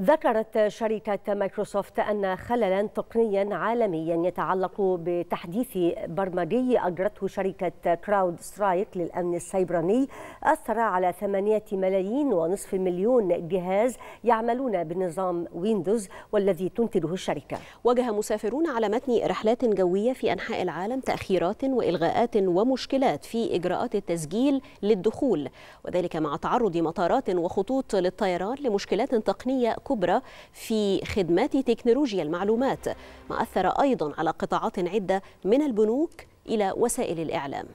ذكرت شركة مايكروسوفت أن خللا تقنيا عالميا يتعلق بتحديث برمجي أجرته شركة كراود سترايك للأمن السيبراني أثر على ثمانية ملايين ونصف مليون جهاز يعملون بنظام ويندوز والذي تنتجه الشركة واجه مسافرون على متن رحلات جوية في أنحاء العالم تأخيرات وإلغاءات ومشكلات في إجراءات التسجيل للدخول وذلك مع تعرض مطارات وخطوط للطيران لمشكلات تقنية كبرى في خدمات تكنولوجيا المعلومات ما أثر أيضا على قطاعات عدة من البنوك إلى وسائل الإعلام